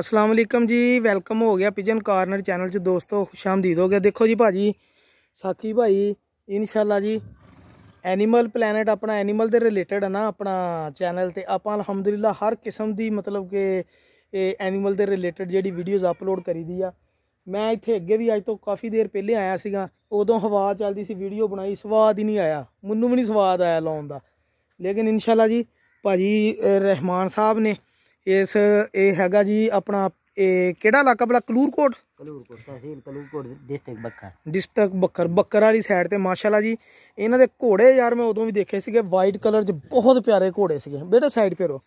ਅਸਲਾਮ ਅਲੈਕਮ ਜੀ ਵੈਲਕਮ ਹੋ ਗਿਆ ਪਿਜਨ ਕਾਰਨਰ ਚੈਨਲ 'ਚ ਦੋਸਤੋ ਖੁਸ਼ਾਮਦੀਦ ਹੋ ਗਿਆ ਦੇਖੋ ਜੀ ਭਾਜੀ ਸਾਕੀ ਭਾਈ ਇਨਸ਼ਾਅੱਲਾ ਜੀ ਐਨੀਮਲ ਪਲੈਨਟ ਆਪਣਾ ਐਨੀਮਲ ਦੇ ਰਿਲੇਟਡ ਹੈ ਨਾ ਆਪਣਾ ਚੈਨਲ ਤੇ ਆਪਾਂ ਅਲਹਮਦੁਲਿਲਾ ਹਰ ਕਿਸਮ ਦੀ ਮਤਲਬ ਕਿ ਇਹ ਐਨੀਮਲ ਦੇ ਰਿਲੇਟਡ ਜਿਹੜੀ ਵੀਡੀਓਜ਼ ਅਪਲੋਡ ਕਰੀਦੀ ਆ ਮੈਂ ਇੱਥੇ ਅੱਗੇ ਵੀ ਅੱਜ ਤੋਂ ਕਾਫੀ ਦੇਰ ਪਹਿਲੇ ਆਇਆ ਸੀਗਾ ਉਦੋਂ ਹਵਾ ਚੱਲਦੀ ਸੀ ਵੀਡੀਓ ਬਣਾਈ ਸਵਾਦ ਹੀ ਨਹੀਂ ਆਇਆ ਮੈਨੂੰ ਵੀ ਨਹੀਂ ਸਵਾਦ ਆਇਆ ਲਾਉਣ ਦਾ ਲੇਕਿਨ ਇਨਸ਼ਾਅੱਲਾ ਜੀ ਭਾਜੀ ਰਹਿਮਾਨ ਸਾਹਿਬ ਨੇ ਇਸ ਇਹ ਹੈਗਾ ਜੀ ਆਪਣਾ ਇਹ ਕਿਹੜਾ ਇਲਾਕਾ ਬਲਾ ਕਲੂਰਕੋਟ ਕਲੂਰਕੋਟ ਤਹਿਸੀਲ ਕਲੂਰਕੋਟ ਡਿਸਟ੍ਰਿਕਟ ਬੱਕਰ ਡਿਸਟ੍ਰਿਕਟ ਬੱਕਰ ਬੱਕਰ ਵਾਲੀ ਸਾਈਡ ਤੇ ਮਾਸ਼ਾਅੱਲਾ ਜੀ ਇਹਨਾਂ ਦੇ ਘੋੜੇ ਯਾਰ ਮੈਂ ਉਦੋਂ ਵੀ ਦੇਖੇ ਸੀਗੇ ਵਾਈਟ ਕਲਰ 'ਚ ਬਹੁਤ ਪਿਆਰੇ ਘੋੜੇ ਸੀਗੇ ਬੇਟਾ ਸਾਈਡ ਪੇਰੋ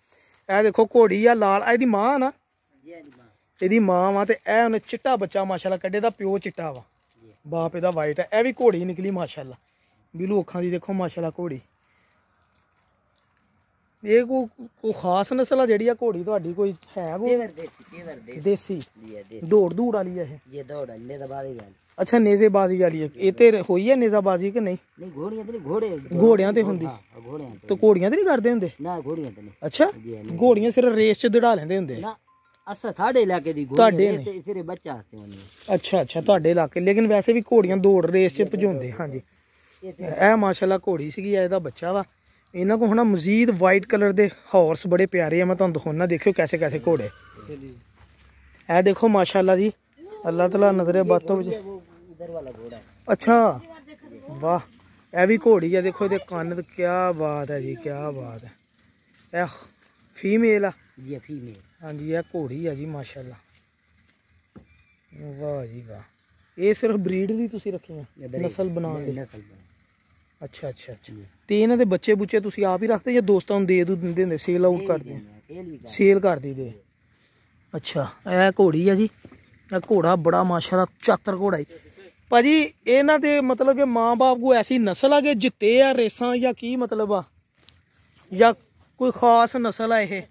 ਇਹ ਦੇਖੋ ਘੋੜੀ ਆ ਲਾਲ ਇਹਦੀ ਮਾਂ ਆ ਨਾ ਇਹਦੀ ਮਾਂ ਵਾ ਤੇ ਇਹ ਉਹਨੇ ਚਿੱਟਾ ਬੱਚਾ ਮਾਸ਼ਾਅੱਲਾ ਕੱਢੇ ਦਾ ਪਿਓ ਚਿੱਟਾ ਵਾ ਬਾਪ ਇਹਦਾ ਵਾਈਟ ਹੈ ਇਹ ਵੀ ਘੋੜੀ ਨਿਕਲੀ ਮਾਸ਼ਾਅੱਲਾ ਬਿਲੂ ਅੱਖਾਂ ਦੀ ਦੇਖੋ ਮਾਸ਼ਾਅੱਲਾ ਘੋੜੀ ਇਹ ਕੋ ਕੋ ਖਾਸ ਨਸਲ ਆ ਜਿਹੜੀ ਆ ਘੋੜੀ ਤੁਹਾਡੀ ਕੋਈ ਹੈ ਕੋ ਦੇਸੀ ਦੇਸੀ ਦੇਸੀ ਦੌੜ ਦੂੜ ਵਾਲੀ ਆ ਇਹ ਇਹ ਦੌੜ ਅੰਨੇ ਦਾ ਬਾਦੀ ਵਾਲੀ ਅੱਛਾ ਬਾਜ਼ੀ ਵਾਲੀ ਹੈ ਇਹ ਤੇ ਹੋਈ ਹੈ ਬਾਜ਼ੀ ਕਿ ਨਹੀਂ ਨਹੀਂ ਘੋੜੀਆਂ ਤੇ ਘੋੜੇ ਘੋੜਿਆਂ ਤੇ ਹੁੰਦੀ ਹਾਂ ਘੋੜਿਆਂ ਤੇ ਤਾਂ ਘੋੜੀਆਂ ਤੇ ਨਹੀਂ ਕਰਦੇ ਹੁੰਦੇ ਨਾ ਘੋੜੀਆਂ ਤੇ ਨਹੀਂ ਅੱਛਾ ਘੋੜੀਆਂ ਸਿਰਫ ਰੇਸ 'ਚ ਦੜਾ ਲੈਂਦੇ ਹੁੰਦੇ ਨਾ ਅਸਾ ਸਾਡੇ ਇਲਾਕੇ ਦੀ ਘੋੜੀ ਤੇ ਫਿਰ ਬੱਚਾ ਹਸਤੇ ਹੁੰਦੇ ਅੱਛਾ ਅੱਛਾ ਤੁਹਾਡੇ ਇਲਾਕੇ ਲੇਕਿਨ ਵੈਸੇ ਵੀ ਘੋੜੀਆਂ ਦੌੜ ਰੇਸ 'ਚ ਭਜਾਉਂਦੇ ਹਾਂਜੀ ਇਹ ਮਾਸ਼ਾਅੱਲਾ ਘੋੜੀ ਸੀਗੀ ਇਹਦਾ ਬੱਚਾ ਵਾ ਇਹਨਾਂ ਕੋ ਹੁਣਾ ਮਜ਼ੀਦ ਵਾਈਟ ਕਲਰ ਦੇ ਹਾਰਸ ਬੜੇ ਪਿਆਰੇ ਆ ਮੈਂ ਤੁਹਾਨੂੰ ਦਿਖਾਉਣਾ ਦੇਖਿਓ ਕੈਸੇ ਕੈਸੇ ਘੋੜੇ ਇਹ ਦੇਖੋ ਮਾਸ਼ਾਅੱਲਾ ਜੀ ਅੱਲਾਹ ਤਾਲਾ ਨਜ਼ਰੇ ਬਾਤੋਂ ਵਿੱਚ ਅੱਛਾ ਵਾਹ ਇਹ ਵੀ ਘੋੜੀ ਆ ਦੇਖੋ ਇਹਦੇ ਕੰਨ ਤੇ ਕੀ ਬਾਤ ਹੈ ਜੀ ਕੀ ਬਾਤ ਹੈ ਇਹ ਫੀਮੇਲ ਆ ਜੀ ਫੀਮੇਲ ਹਾਂਜੀ ਇਹ ਘੋੜੀ ਆ ਜੀ ਮਾਸ਼ਾਅੱਲਾ ਵਾਹ ਜੀ ਵਾਹ ਇਹ ਸਿਰਫ ਬਰੀਡ ਦੀ ਤੁਸੀਂ ਰੱਖੀਆਂ ਨਸਲ ਬਣਾ ਕੇ ਅੱਛਾ ਅੱਛਾ ਅੱਛਾ ਤੇ ਇਹਨਾਂ ਦੇ ਬੱਚੇ ਬੁੱਚੇ ਤੁਸੀਂ ਆਪ ਹੀ ਰੱਖਦੇ ਜਾਂ ਦੋਸਤਾਂ ਨੂੰ ਦੇ ਦਿੰਦੇ ਹੁੰਦੇ ਸੇਲ ਆਊਟ ਕਰਦੇ ਸੇਲ ਕਰ ਦਿੰਦੇ ਅੱਛਾ ਇਹ ਘੋੜੀ ਆ ਜੀ ਇਹ ਘੋੜਾ ਬੜਾ ਮਾਸ਼ਾਅੱਲਾ ਚਾਤਰ ਘੋੜਾ ਹੈ ਭਾਜੀ ਇਹਨਾਂ ਦੇ ਮਤਲਬ ਕਿ ਮਾਂ-ਬਾਪ ਕੋ ਐਸੀ ਨਸਲ ਆ ਕਿ ਜਿੱਤੇ ਆ ਰੇਸਾਂ ਜਾਂ ਕੀ ਮਤਲਬ ਆ ਜਾਂ ਕੋਈ ਖਾਸ ਨਸਲ ਆ ਇਹ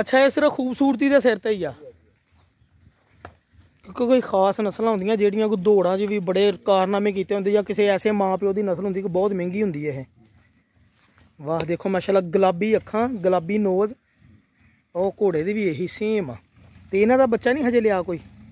ਅੱਛਾ ਇਹ ਸਿਰਫ ਖੂਬਸੂਰਤੀ ਦੇ ਸਿਰ ਤੇ ਹੀ ਆ ਕੋਈ ਖਾਸ ਨਸਲਾਂ ਹੁੰਦੀਆਂ ਜਿਹੜੀਆਂ ਕੋ ਦੋੜਾਂ 'ਚ ਵੀ ਬੜੇ ਕਾਰਨਾਮੇ ਕੀਤੇ ਹੁੰਦੇ ਜਾਂ ਕਿਸੇ ਐਸੇ ਮਾਪਿਓ ਦੀ ਨਸਲ ਹੁੰਦੀ ਕੋ ਬਹੁਤ ਮਹਿੰਗੀ ਹੁੰਦੀ ਹੈ ਇਹ ਵਾਹ ਦੇਖੋ ਮਾਸ਼ਾਅੱਲਾ ਗੁਲਾਬੀ ਅੱਖਾਂ ਗੁਲਾਬੀ ਨੋਜ਼ ਉਹ ਘੋੜੇ ਦੀ ਵੀ ਇਹੀ ਸੇਮ ਆ ਤੇ ਇਹਨਾਂ ਦਾ ਬੱਚਾ ਨਹੀਂ ਹਜੇ ਲਿਆ ਕੋਈ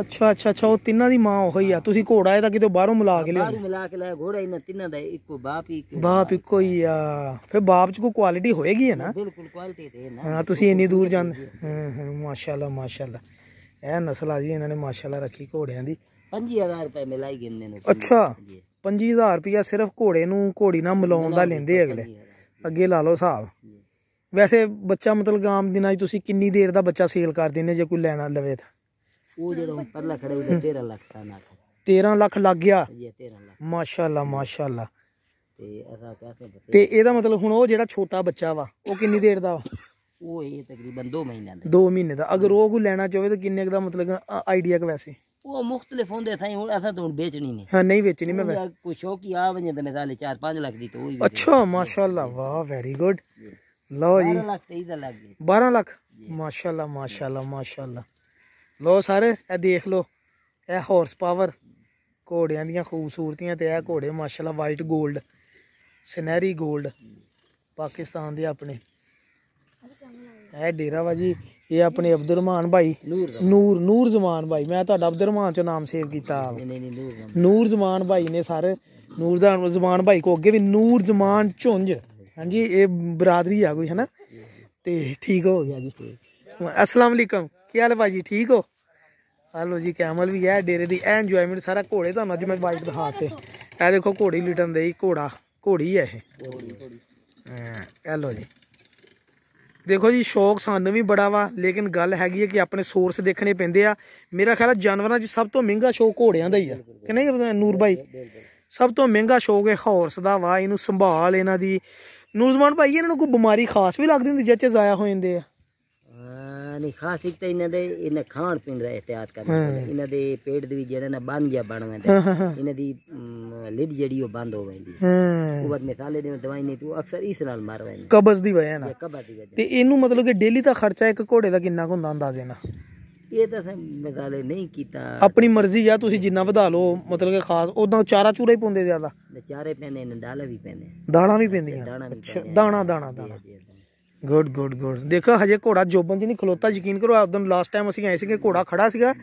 ਅੱਛਾ ਅੱਛਾ ਅੱਛਾ ਉਹ ਤਿੰਨਾਂ ਦੀ ਮਾਂ ਉਹੀ ਆ ਤੁਸੀਂ ਘੋੜਾ ਇਹਦਾ ਕਿਤੇ ਬਾਹਰੋਂ ਮਿਲਾ ਕੇ ਲਿਆ ਬਾਹਰੋਂ ਮਿਲਾ ਕੇ ਲਿਆ ਘੋੜਾ ਇਹਨਾਂ ਤਿੰਨਾਂ ਦਾ ਇੱਕੋ ਬਾਪ ਹੀ ਬਾਪ ਇੱਕੋ ਹੀ ਆ ਫਿਰ ਬਾਪ ਚ ਕੋਈ ਕੁਆਲਿਟੀ ਹੋਏਗੀ ਹੈ ਨਾ ਬਿਲਕੁਲ ਕੁਆਲਿਟੀ ਤੇ ਨਾ ਹਾਂ ਤੁਸੀਂ ਇੰਨੀ ਦੂਰ ਜਾਂਦੇ ਹਾਂ ਹਾਂ ਮਾਸ਼ਾਅੱਲਾ ਮਾਸ਼ਾਅੱਲਾ ਇਹ ਨਸਲ ਆ ਜੀ ਇਹਨਾਂ ਨੇ ਮਾਸ਼ਾਅੱਲਾ ਰੱਖੀ ਘੋੜਿਆਂ ਦੀ 25000 ਰੁਪਏ ਮਿਲਾਈ ਗਿੰਦੇ ਨੇ ਅੱਛਾ 25000 ਰੁਪਿਆ ਸਿਰਫ ਘੋੜੇ ਨੂੰ ਘੋੜੀ ਨਾਲ ਮਿਲਾਉਣ ਦਾ ਲੈਂਦੇ ਅਗਲੇ ਅੱਗੇ ਲਾ ਲਓ ਹਿਸਾਬ ਵੈਸੇ ਬੱਚਾ ਮਤਲਬ ਗਾਮ ਦਿਨਾਂ ਜੀ ਤੁਸੀਂ ਕਿੰਨੀ ਦੇਰ ਦਾ ਬੱਚਾ ਸੇਲ ਕਰ ਦਿੰਦੇ ਜੇ ਕੋਈ ਲੈਣਾ ਲਵੇ ਤਾਂ ਉਹ ਜਿਹੜਾ 13 ਲੱਖ ਦਾ ਨਾ 13 ਲੱਖ ਲੱਗ ਗਿਆ 13 ਲੱਖ ਮਾਸ਼ਾਅੱਲਾ ਮਾਸ਼ਾਅੱਲਾ ਤੇ ਤੇ ਇਹਦਾ ਮਤਲਬ ਹੁਣ ਉਹ ਜਿਹੜਾ ਛੋਟਾ ਬੱਚਾ ਵਾ ਉਹ ਕਿੰਨੀ ਦੇਰ ਦਾ ਵਾ ਉਹ ਇਹ ਤਕਰੀਬਨ 2 ਮਹੀਨੇ ਦਾ 2 ਮਹੀਨੇ ਦਾ ਅਗਰ ਉਹ ਕੋ ਲੈਣਾ ਚਾਹਵੇ ਤਾਂ ਕਿੰਨੇ ਦਾ ਮਤਲਬ ਆਈਡੀਆ ਕਿ ਵੈਸੇ ਉਹ ਮੁxtਲਫ ਹੁੰਦੇ ਥਾਈ ਹੁਣ ਅਸਾਂ ਤੋਂ ਵੇਚਣੀ ਨਹੀਂ ਹਾਂ ਨਹੀਂ ਵੇਚਣੀ ਮੈਂ ਕੋਈ ਸ਼ੌਕ ਹੀ ਆ ਵੰਜੇ ਦੇ ਮਿਸਾਲੇ 4-5 ਲੱਖ ਦੀ ਤੋ ਹੀ ਅੱਛਾ ਮਾਸ਼ਾਅੱਲਾ ਵਾਹ ਵੈਰੀ ਗੁੱਡ ਲਓ ਜੀ 12 ਲੱਖ ਤੇ ਇਹਦਾ ਲੱਗ ਗਿਆ 12 ਲੱਖ ਮਾਸ਼ਾਅੱਲਾ ਮਾਸ਼ਾਅੱਲਾ ਮਾਸ਼ਾਅੱਲਾ ਲੋ ਸਾਰੇ ਇਹ ਦੇਖ ਲੋ ਇਹ ਹਾਰਸ ਪਾਵਰ ਘੋੜਿਆਂ ਦੀਆਂ ਖੂਬਸੂਰਤੀਆਂ ਤੇ ਇਹ ਘੋੜੇ ਮਾਸ਼ਾਅੱਲਾ ਵਾਈਟ 골ਡ ਸਨੈਰੀ 골ਡ ਪਾਕਿਸਤਾਨ ਦੇ ਆਪਣੇ ਇਹ ਡੇਰਾ ਵਾ ਜੀ ਇਹ ਆਪਣੇ ਅਬਦੁਰ ਰਹਿਮਾਨ ਭਾਈ ਨੂਰ ਨੂਰ ਜ਼ਮਾਨ ਭਾਈ ਮੈਂ ਤੁਹਾਡਾ ਅਬਦੁਰ ਰਹਿਮਾਨ ਚ ਨਾਮ ਸੇਵ ਕੀਤਾ ਨੂਰ ਜ਼ਮਾਨ ਭਾਈ ਨੇ ਸਰ ਨੂਰ ਦਾ ਜ਼ਮਾਨ ਭਾਈ ਕੋ ਅੱਗੇ ਵੀ ਨੂਰ ਜ਼ਮਾਨ ਝੁੰਝ ਹਾਂਜੀ ਇਹ ਬਰਾਦਰੀ ਆ ਕੋਈ ਹੈ ਨਾ ਤੇ ਠੀਕ ਹੋ ਗਿਆ ਜੀ ਅਸਲਾਮ ਅਲੈਕਮ ਕੀ ਹਾਲ ਭਾਜੀ ਠੀਕ ਹੋ ਲੋ ਜੀ ਕੈਮਲ ਵੀ ਹੈ ਡੇਰੇ ਦੀ ਐ ਇੰਜੋਇਮੈਂਟ ਸਾਰਾ ਘੋੜੇ ਤੁਹਾਨੂੰ ਅੱਜ ਮੈਂ ਬਾਈਕ ਦਿਖਾਤੇ ਇਹ ਦੇਖੋ ਘੋੜੀ ਲਿਟਣ ਦੇ ਘੋੜਾ ਘੋੜੀ ਹੈ ਇਹ ਇਹ ਲੋ ਜੀ ਦੇਖੋ ਜੀ ਸ਼ੌਕ ਸਾਨੂੰ ਵੀ ਬੜਾ ਵਾ ਲੇਕਿਨ ਗੱਲ ਹੈਗੀ ਹੈ ਕਿ ਆਪਣੇ ਸੋਰਸ ਦੇਖਣੇ ਪੈਂਦੇ ਆ ਮੇਰਾ ਖਿਆਲ ਜਾਨਵਰਾਂ 'ਚ ਸਭ ਤੋਂ ਮਹਿੰਗਾ ਸ਼ੌਕ ਘੋੜਿਆਂ ਦਾ ਹੀ ਆ ਕਿ ਨਹੀਂ ਨੂਰ ਭਾਈ ਸਭ ਤੋਂ ਮਹਿੰਗਾ ਸ਼ੌਕ ਹੈ ਹਾਰਸ ਦਾ ਵਾ ਇਹਨੂੰ ਸੰਭਾਲ ਇਹਨਾਂ ਦੀ ਨੂਜ਼ਮਾਨ ਭਾਈ ਇਹਨਾਂ ਨੂੰ ਕੋਈ ਬਿਮਾਰੀ ਖਾਸ ਵੀ ਲੱਗਦੀ ਹੁੰਦੀ ਜਿੱਥੇ ਜ਼ਾਇਆ ਹੋ ਜਾਂਦੇ ਆ ਖਾਸ અને ખાસ એક તો એને એને ખાણ પીણ રહે એહતિયાત ਇਹਨਾਂ ਦੇ ਪੇਟ ਦੇ ਵੀ જેને ਨਾ બાંધિયા બણવા ਬਣ દી ਇਹਨਾਂ ਦੀ બાંધો ਜਿਹੜੀ ਉਹ ਬਾਅਦ ਮਿਸਾਲੇ ਦੀ ਦਵਾਈ ਨਹੀਂ ਤੂੰ ਅਕਸਰ ਇਸ ਨਾਲ ਮਾਰਵਾ ਕਬਜ਼ ਦੀ ਵਜ੍ਹਾ ਨਾਲ ਕਬਜ਼ ਦੀ ਵਜ੍ਹਾ ਤੇ ਇਹਨੂੰ ਮਤਲਬ ਕਿ ਡੇਲੀ ਦਾ ਖਰਚਾ ਇੱਕ ਘੋੜੇ ਦਾ ਕਿੰਨਾ ਕੁ ਹੁੰਦਾ ਅੰਦਾਜ਼ੇ ਨਾਲ ਇਹ ਤਾਂ ਮਿਸਾਲੇ ਨਹੀਂ ਕੀਤਾ ਆਪਣੀ ਮਰਜ਼ੀ ਆ ਤੁਸੀਂ ਜਿੰਨਾ ਵਧਾ ਲਓ ਮਤਲਬ ਕਿ ਖਾਸ ਉਦਾਂ ਚਾਰਾ ਚੂਰਾ ਹੀ ਪਾਉਂਦੇ ਜ਼ਿਆਦਾ ਚਾਰੇ ਪੈਂਦੇ ਨੇ ਦਾਲਾਂ ਵੀ ਪੈਂਦੇ ਦਾਣਾ ਵੀ ਪੈਂਦੀਆਂ ਅੱਛਾ ਦਾਣਾ ਦਾਣਾ ਦਾਣਾ ਗੁੱਡ ਗੁੱਡ ਗੁੱਡ ਦੇਖੋ ਹਜੇ ਘੋੜਾ ਜੋਬਨ ਦੀ ਨਹੀਂ ਖਲੋਤਾ ਯਕੀਨ ਕਰੋ ਆਪ ਨੂੰ ਲਾਸਟ ਟਾਈਮ ਅਸੀਂ ਆਏ ਸੀਗੇ ਘੋੜਾ ਖੜਾ ਸੀਗਾ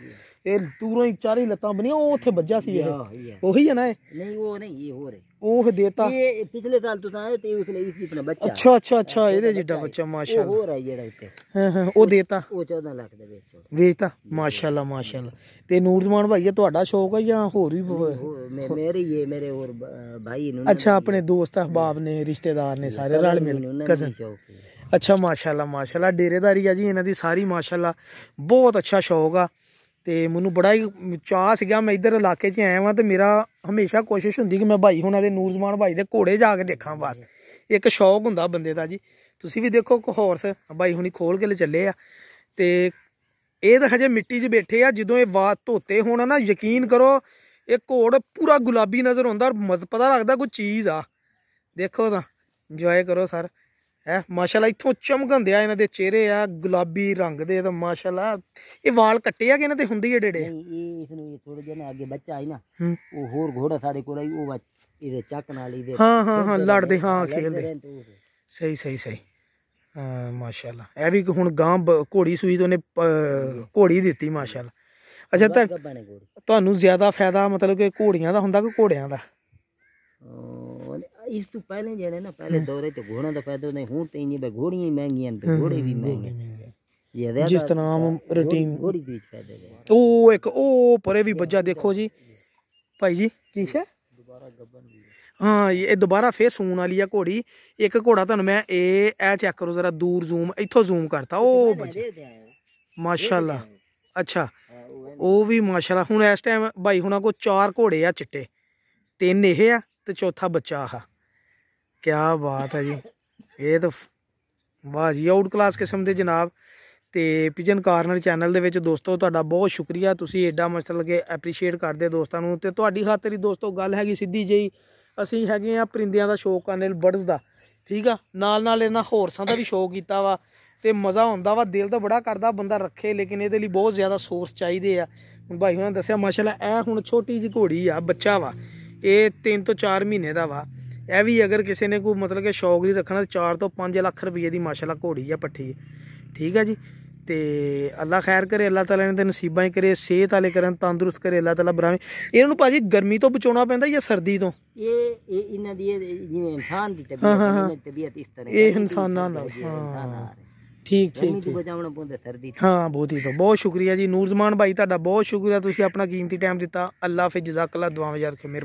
ਇਹ ਦੂਰੋਂ ਹੀ ਚਾਰੇ ਲੱਤਾਂ ਬਣੀਆਂ ਉਹ ਉੱਥੇ ਵੱਜਾ ਸੀ ਇਹ ਉਹੀ ਹੈ ਨਾ ਇਹ ਨਹੀਂ ਉਹ ਨਹੀਂ ਇਹ ਹੋਰ ਹੈ ਉਹ ਦੇਤਾ ਇਹ ਪਿਛਲੇ ਸਾਲ ਤੋਂ ਤਾਂ ਤੇ ਉਸਨੇ ਇਸ ਆਪਣਾ ਬੱਚਾ ਅੱਛਾ ਅੱਛਾ ਅੱਛਾ ਇਹਦੇ ਜਿੱਡਾ ਬੱਚਾ ਮਾਸ਼ਾਅੱਲਾ ਉਹ ਹੋਰ ਹੈ ਜਿਹੜਾ ਉੱਤੇ ਹਾਂ ਹਾਂ ਉਹ ਦੇਤਾ ਉਹ 14 ਲੱਖ ਦਾ ਵੇਚ ਵੇਚਤਾ ਮਾਸ਼ਾਅੱਲਾ ਮਾਸ਼ਾਅੱਲਾ ਤੇ ਨੂਰਜ਼ਮਾਨ ਭਾਈ ਇਹ ਤੁਹਾਡਾ ਸ਼ੌਕ ਹੈ ਜਾਂ ਹੋਰ ਵੀ ਮੇਰੇ ਇਹ ਮੇਰੇ ਹੋਰ ਭਾਈ ਨੂੰ ਅੱਛਾ ਆਪਣੇ ਦੋਸਤ ਅਹਬਾਬ ਨੇ ਰਿਸ਼ਤੇਦਾਰ ਨੇ ਸਾਰੇ ਰਲ ਮਿਲ ਕਜ਼ਨ ਸ਼ੌਕ ਹੈ ਅੱਛਾ ਮਾਸ਼ਾਅੱਲਾ ਮਾਸ਼ਾਅੱਲਾ ਡੇਰੇਦਾਰੀ ਆ ਜੀ ਇਹਨਾਂ ਦੀ ਸਾਰੀ ਮਾਸ਼ਾਅੱਲਾ ਬਹੁਤ ਅੱਛਾ ਸ਼ੌਕ ਆ ਤੇ ਮੈਨੂੰ ਬੜਾ ਹੀ ਚਾਹ ਸੀਗਾ ਮੈਂ ਇੱਧਰ ਇਲਾਕੇ 'ਚ ਆਇਆ ਵਾਂ ਤੇ ਮੇਰਾ ਹਮੇਸ਼ਾ ਕੋਸ਼ਿਸ਼ ਹੁੰਦੀ ਕਿ ਮੈਂ ਭਾਈ ਹੁਣਾਂ ਦੇ ਨੂਰਜ਼ਮਾਨ ਭਾਈ ਦੇ ਘੋੜੇ ਜਾ ਕੇ ਦੇਖਾਂ ਬਸ ਇੱਕ ਸ਼ੌਕ ਹੁੰਦਾ ਬੰਦੇ ਦਾ ਜੀ ਤੁਸੀਂ ਵੀ ਦੇਖੋ ਇੱਕ ਹਾਰਸ ਭਾਈ ਹੁਣੀ ਖੋਲ ਕੇ ਲੈ ਚੱਲੇ ਆ ਤੇ ਇਹ ਤਾਂ ਹਜੇ ਮਿੱਟੀ 'ਚ ਬੈਠੇ ਆ ਜਦੋਂ ਇਹ ਬਾਤ ਧੋਤੇ ਹੋਣਾ ਨਾ ਯਕੀਨ ਕਰੋ ਇਹ ਘੋੜ ਪੂਰਾ ਗੁਲਾਬੀ ਨਜ਼ਰ ਆਉਂਦਾ ਔਰ ਪਤਾ ਲੱਗਦਾ ਕੋਈ ਚੀਜ਼ ਆ ਦੇਖੋ ਤਾਂ ਇੰਜੋਏ ਕਰੋ ਸਰ ਹੈ ਮਾਸ਼ਾਅੱਲਾ ਇਥੋਂ ਚਮਕੰਦੇ ਆ ਇਹਨਾਂ ਦੇ ਚਿਹਰੇ ਆ ਗੁਲਾਬੀ ਰੰਗ ਦੇ ਤਾਂ ਮਾਸ਼ਾਅੱਲਾ ਇਹ ਵਾਲ ਕੱਟੇ ਆ ਕਿ ਇਹਨਾਂ ਦੇ ਹੁੰਦੀ ਏ ਡੇੜੇ ਇਹ ਇਸ ਨੂੰ ਥੋੜੇ ਜਿਹਾ ਅੱਗੇ ਬੱਚਾ ਆਈ ਨਾ ਉਹ ਹੋਰ ਘੋੜਾ ਸਾਡੇ ਕੋਲ ਆਈ ਉਹ ਇਹਦੇ ਚੱਕ ਨਾਲ ਇਹਦੇ ਹਾਂ ਹਾਂ ਹਾਂ ਲੜਦੇ ਹਾਂ ਖੇਲਦੇ ਸਹੀ ਸਹੀ ਸਹੀ ਹਾਂ ਮਾਸ਼ਾਅੱਲਾ ਇਹ ਵੀ ਹੁਣ ਗਾਂ ਘੋੜੀ ਸੂਈ ਤੋਂ ਨੇ ਘੋੜੀ ਦਿੱਤੀ ਮਾਸ਼ਾਅੱਲਾ ਅੱਛਾ ਤਾਂ ਤੁਹਾਨੂੰ ਜ਼ਿਆਦਾ ਫਾਇਦਾ ਮਤਲਬ ਕਿ ਘੋੜੀਆਂ ਦਾ ਹੁੰਦਾ ਕਿ ਘੋੜਿਆਂ ਦਾ इस पहले जड़े ना पहले दौरे तो घोड़ा तो फायदा नहीं हूं तेनी बे घोड़ियां महंगी हैं तो घोड़े भी महंगे ये जिस तरह हम रूटीन घोड़ी दी फायदा ओ एक ओ परे भी बज्जा देखो जी भाई जी की से दोबारा गबन हाँ ये दोबारा फेस हूं वाली है घोड़ी एक घोड़ा तुम मैं ए चेक करो जरा दूर जूम इतो जूम करता ओ बज्जा माशाल्लाह अच्छा ओ भी माशाल्लाह हूँ इस टाइम भाई हूँ को चार घोड़े आ चिट्टे तीन ये तो चौथा बच्चा हा ਕਿਆ ਬਾਤ ਹੈ ਜੀ ਇਹ ਤਾਂ ਵਾਹ ਜੀ ਆਊਟ ਕਲਾਸ ਕਿਸਮ ਦੇ ਜਨਾਬ ਤੇ ਪਿਜਨ ਕਾਰਨਰ ਚੈਨਲ ਦੇ ਵਿੱਚ ਦੋਸਤੋ ਤੁਹਾਡਾ ਬਹੁਤ ਸ਼ੁਕਰੀਆ ਤੁਸੀਂ ਐਡਾ ਮਸਲ ਕੇ ਐਪਰੀਸ਼ੀਏਟ ਕਰਦੇ ਦੋਸਤਾਂ ਨੂੰ ਤੇ ਤੁਹਾਡੀ ਖਾਤਰ ਹੀ ਦੋਸਤੋ ਗੱਲ ਹੈਗੀ ਸਿੱਧੀ ਜਈ ਅਸੀਂ ਹੈਗੇ ਆ ਪਰਿੰਦਿਆਂ ਦਾ ਸ਼ੌਕ ਆ ਬਰਡਸ ਦਾ ਠੀਕ ਆ ਨਾਲ ਨਾਲ ਇਹਨਾਂ ਹੋਰਸਾਂ ਦਾ ਵੀ ਸ਼ੌਕ ਕੀਤਾ ਵਾ ਤੇ ਮਜ਼ਾ ਆਉਂਦਾ ਵਾ ਦਿਲ ਤਾਂ ਬੜਾ ਕਰਦਾ ਬੰਦਾ ਰੱਖੇ ਲੇਕਿਨ ਇਹਦੇ ਲਈ ਬਹੁਤ ਜ਼ਿਆਦਾ ਸੋਰਸ ਚਾਹੀਦੇ ਆ ਹੁਣ ਭਾਈ ਹੁਣਾਂ ਦੱਸਿਆ ਮਾਸ਼ਾਅੱਲਾ ਇਹ ਹੁਣ ਛੋਟੀ ਜੀ ਘੋੜੀ ਆ ਬੱਚਾ ਵਾ ਇਹ 3 ਤੋਂ 4 ਮਹੀਨੇ ਦਾ ਵਾ ਇਹ ਵੀ ਅਗਰ ਕਿਸੇ ਨੇ ਕੋਈ ਮਤਲਬ ਕਿ ਸ਼ੌਕ ਨਹੀਂ ਰੱਖਣਾ 4 ਤੋਂ 5 ਲੱਖ ਰੁਪਏ ਦੀ ਮਾਸ਼ਾਅੱਲਾ ਘੋੜੀ ਆ ਪੱਠੀ ਠੀਕ ਆ ਜੀ ਤੇ ਅੱਲਾ ਖੈਰ ਕਰੇ ਅੱਲਾ ਤਾਲਾ ਨੇ ਤੇ ਨਸੀਬਾਂ ਹੀ ਕਰੇ ਸਿਹਤ ਵਾਲੇ ਕਰਨ ਤੰਦਰੁਸਤ ਕਰੇ ਅੱਲਾ ਤਾਲਾ ਬਰਾਵੇਂ ਇਹਨਾਂ ਨੂੰ ਭਾਜੀ ਗਰਮੀ ਤੋਂ ਬਚਾਉਣਾ ਪੈਂਦਾ ਜਾਂ ਸਰਦੀ ਤੋਂ ਇਹ ਇਹ ਇਹਨਾਂ ਦੀ ਜਿਵੇਂ ਇਨਸਾਨ ਦੀ ਤਬੀਅਤ ਤਬੀਅਤ ਇਸ ਤਰ੍ਹਾਂ ਇਹ ਇਨਸਾਨਾਂ ਨਾਲ ਹਾਂ ਠੀਕ ਠੀਕ ਬਚਾਉਣਾ ਪੈਂਦਾ ਸਰਦੀ ਤੋਂ ਹਾਂ ਬਹੁਤ ਹੀ ਤੋਂ ਬਹੁਤ ਸ਼ੁਕਰੀਆ ਜੀ ਨੂਰ ਜ਼ਮਾਨ ਭਾਈ ਤੁਹਾਡਾ ਬਹੁਤ ਸ਼ੁਕਰੀਆ ਤੁਸੀਂ ਆਪਣਾ ਕੀਮਤੀ ਟਾਈਮ ਦਿੱਤਾ ਅੱਲਾ ਜਜ਼ਾਕ ਅੱਲਾ ਦੁਆਵਾਂ ਯਾਰ ਕੇ